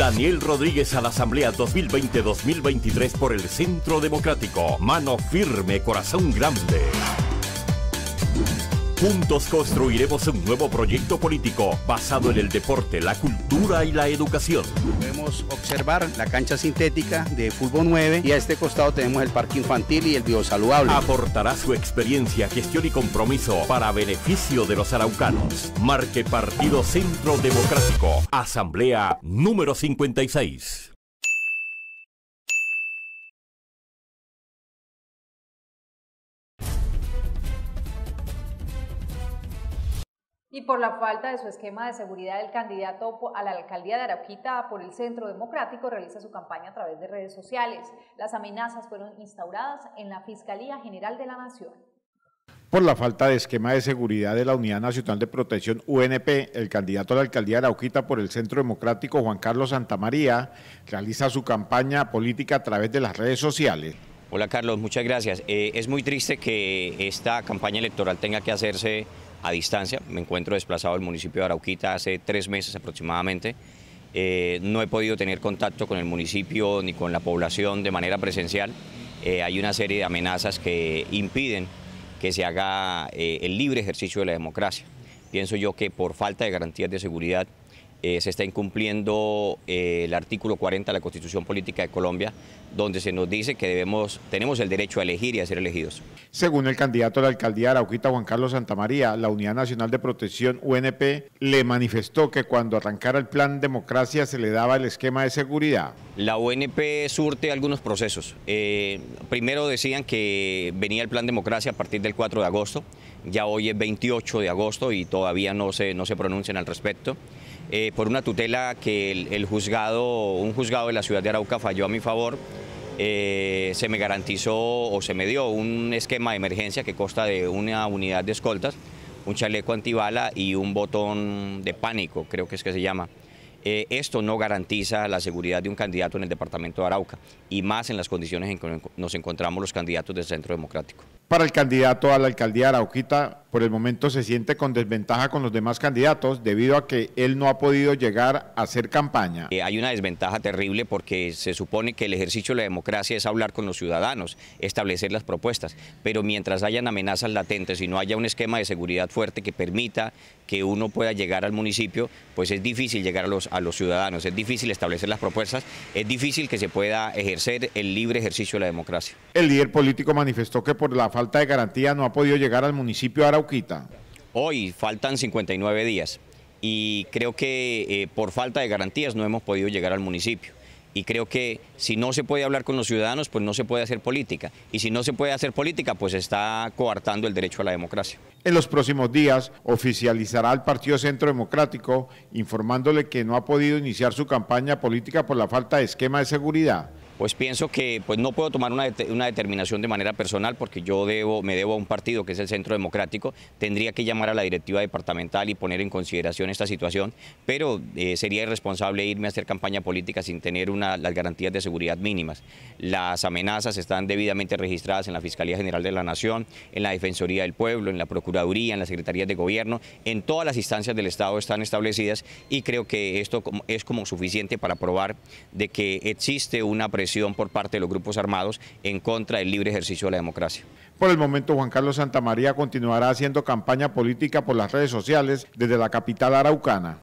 Daniel Rodríguez a la Asamblea 2020-2023 por el Centro Democrático. Mano firme, corazón grande. Juntos construiremos un nuevo proyecto político basado en el deporte, la cultura y la educación. Podemos observar la cancha sintética de fútbol 9 y a este costado tenemos el parque infantil y el biosaludable. Aportará su experiencia, gestión y compromiso para beneficio de los araucanos. Marque Partido Centro Democrático, Asamblea número 56. y por la falta de su esquema de seguridad, el candidato a la alcaldía de Arauquita por el Centro Democrático realiza su campaña a través de redes sociales. Las amenazas fueron instauradas en la Fiscalía General de la Nación. Por la falta de esquema de seguridad de la Unidad Nacional de Protección UNP, el candidato a la alcaldía de Arauquita por el Centro Democrático, Juan Carlos Santamaría, realiza su campaña política a través de las redes sociales. Hola Carlos, muchas gracias. Eh, es muy triste que esta campaña electoral tenga que hacerse a distancia. Me encuentro desplazado del municipio de Arauquita hace tres meses aproximadamente. Eh, no he podido tener contacto con el municipio ni con la población de manera presencial. Eh, hay una serie de amenazas que impiden que se haga eh, el libre ejercicio de la democracia. Pienso yo que por falta de garantías de seguridad eh, se está incumpliendo eh, el artículo 40 de la Constitución Política de Colombia, donde se nos dice que debemos, tenemos el derecho a elegir y a ser elegidos. Según el candidato a la alcaldía de Juan Carlos Santamaría, la Unidad Nacional de Protección, UNP, le manifestó que cuando arrancara el plan democracia se le daba el esquema de seguridad. La UNP surte algunos procesos. Eh, primero decían que venía el plan democracia a partir del 4 de agosto, ya hoy es 28 de agosto y todavía no se, no se pronuncian al respecto. Eh, por una tutela que el, juzgado, un juzgado de la ciudad de Arauca falló a mi favor. Eh, se me garantizó o se me dio un esquema de emergencia que consta de una unidad de escoltas, un chaleco antibala y un botón de pánico, creo que es que se llama. Eh, esto no garantiza la seguridad de un candidato en el departamento de Arauca y más en las condiciones en que nos encontramos los candidatos del Centro Democrático. Para el candidato a la alcaldía de Arauquita, por el momento se siente con desventaja con los demás candidatos debido a que él no ha podido llegar a hacer campaña. Eh, hay una desventaja terrible porque se supone que el ejercicio de la democracia es hablar con los ciudadanos, establecer las propuestas, pero mientras hayan amenazas latentes y no haya un esquema de seguridad fuerte que permita que uno pueda llegar al municipio, pues es difícil llegar a los, ciudadanos, es difícil establecer las propuestas, es difícil que se pueda ejercer el libre ejercicio de la democracia. El líder político manifestó que por la falta de garantía no ha podido llegar al municipio ahora Hoy faltan 59 días y creo que eh, por falta de garantías no hemos podido llegar al municipio. Y creo que si no se puede hablar con los ciudadanos, pues no se puede hacer política. Y si no se puede hacer política, pues está coartando el derecho a la democracia. En los próximos días oficializará el Partido Centro Democrático informándole que no ha podido iniciar su campaña política por la falta de esquema de seguridad pues pienso que pues no puedo tomar una, una, determinación de manera personal porque yo debo, me debo a un partido que es el Centro Democrático, tendría que llamar a la directiva departamental y poner en consideración esta situación, pero eh, sería irresponsable irme a hacer campaña política sin tener las garantías de seguridad mínimas. Las amenazas están debidamente registradas en la Fiscalía General de la Nación, en la Defensoría del Pueblo, en la Procuraduría, en las Secretarías de Gobierno, en todas las instancias del Estado están establecidas y creo que esto es como suficiente para probar de que existe una presión por parte de los grupos armados en contra del libre ejercicio de la democracia. Por el momento, Juan Carlos Santamaría continuará haciendo campaña política por las redes sociales desde la capital araucana.